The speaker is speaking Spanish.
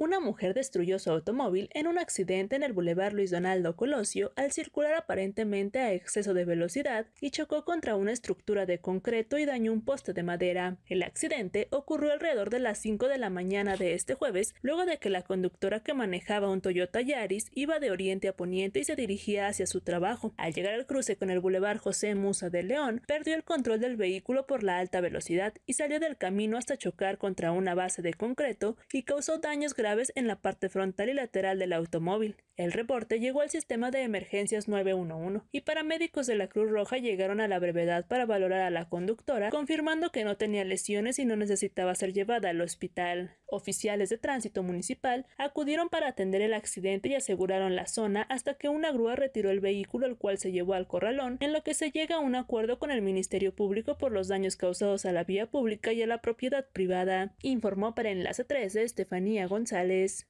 Una mujer destruyó su automóvil en un accidente en el Boulevard Luis Donaldo Colosio al circular aparentemente a exceso de velocidad y chocó contra una estructura de concreto y dañó un poste de madera. El accidente ocurrió alrededor de las 5 de la mañana de este jueves, luego de que la conductora que manejaba un Toyota Yaris iba de oriente a poniente y se dirigía hacia su trabajo. Al llegar al cruce con el Boulevard José Musa de León, perdió el control del vehículo por la alta velocidad y salió del camino hasta chocar contra una base de concreto y causó daños graves en la parte frontal y lateral del automóvil. El reporte llegó al sistema de emergencias 911 y paramédicos de la Cruz Roja llegaron a la brevedad para valorar a la conductora, confirmando que no tenía lesiones y no necesitaba ser llevada al hospital. Oficiales de tránsito municipal acudieron para atender el accidente y aseguraron la zona hasta que una grúa retiró el vehículo el cual se llevó al corralón, en lo que se llega a un acuerdo con el Ministerio Público por los daños causados a la vía pública y a la propiedad privada, informó para Enlace 13 Estefanía González. González.